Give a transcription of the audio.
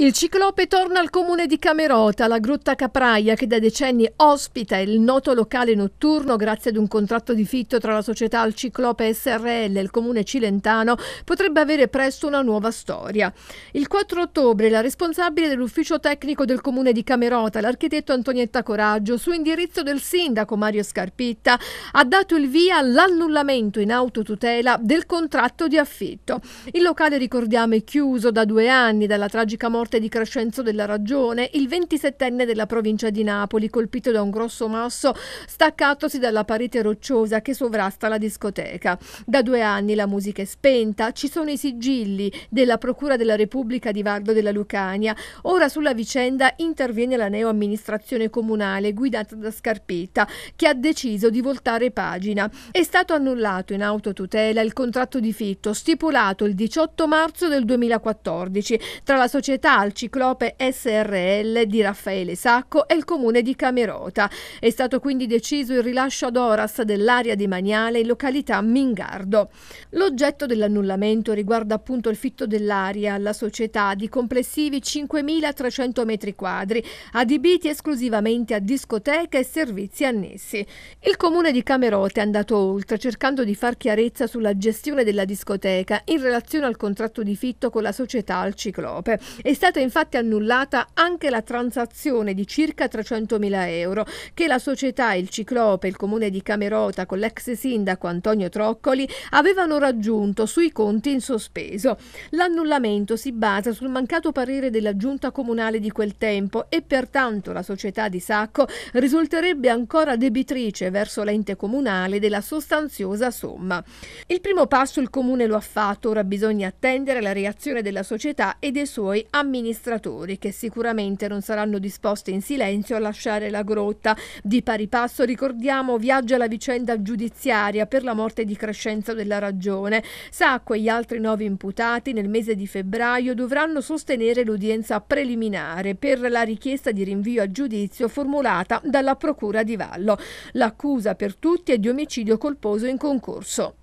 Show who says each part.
Speaker 1: Il ciclope torna al comune di Camerota, la grotta Capraia che da decenni ospita il noto locale notturno grazie ad un contratto di fitto tra la società Al Ciclope SRL e il comune cilentano potrebbe avere presto una nuova storia. Il 4 ottobre la responsabile dell'ufficio tecnico del comune di Camerota, l'architetto Antonietta Coraggio, su indirizzo del sindaco Mario Scarpitta, ha dato il via all'annullamento in autotutela del contratto di affitto. Il locale, ricordiamo, è chiuso da due anni dalla tragica morte morte di Crescenzo della Ragione, il 27enne della provincia di Napoli, colpito da un grosso masso staccatosi dalla parete rocciosa che sovrasta la discoteca. Da due anni la musica è spenta, ci sono i sigilli della Procura della Repubblica di Vardo della Lucania. Ora sulla vicenda interviene la neoamministrazione comunale guidata da Scarpetta, che ha deciso di voltare pagina. È stato annullato in autotutela il contratto di fitto stipulato il 18 marzo del 2014 tra la società al Ciclope SRL di Raffaele Sacco e il comune di Camerota. È stato quindi deciso il rilascio ad Oras dell'area di Maniale in località Mingardo. L'oggetto dell'annullamento riguarda appunto il fitto dell'area alla società di complessivi 5.300 metri quadri, adibiti esclusivamente a discoteche e servizi annessi. Il comune di Camerota è andato oltre cercando di far chiarezza sulla gestione della discoteca in relazione al contratto di fitto con la società Al Ciclope. È stato stata infatti annullata anche la transazione di circa 300.000 euro che la società Il Ciclope, il comune di Camerota con l'ex sindaco Antonio Troccoli avevano raggiunto sui conti in sospeso. L'annullamento si basa sul mancato parere della giunta comunale di quel tempo e pertanto la società di Sacco risulterebbe ancora debitrice verso l'ente comunale della sostanziosa somma. Il primo passo il comune lo ha fatto, ora bisogna attendere la reazione della società e dei suoi amministratori amministratori che sicuramente non saranno disposti in silenzio a lasciare la grotta. Di pari passo ricordiamo viaggia la vicenda giudiziaria per la morte di Crescenzo della Ragione. Sacco e gli altri nove imputati nel mese di febbraio dovranno sostenere l'udienza preliminare per la richiesta di rinvio a giudizio formulata dalla Procura di Vallo. L'accusa per tutti è di omicidio colposo in concorso.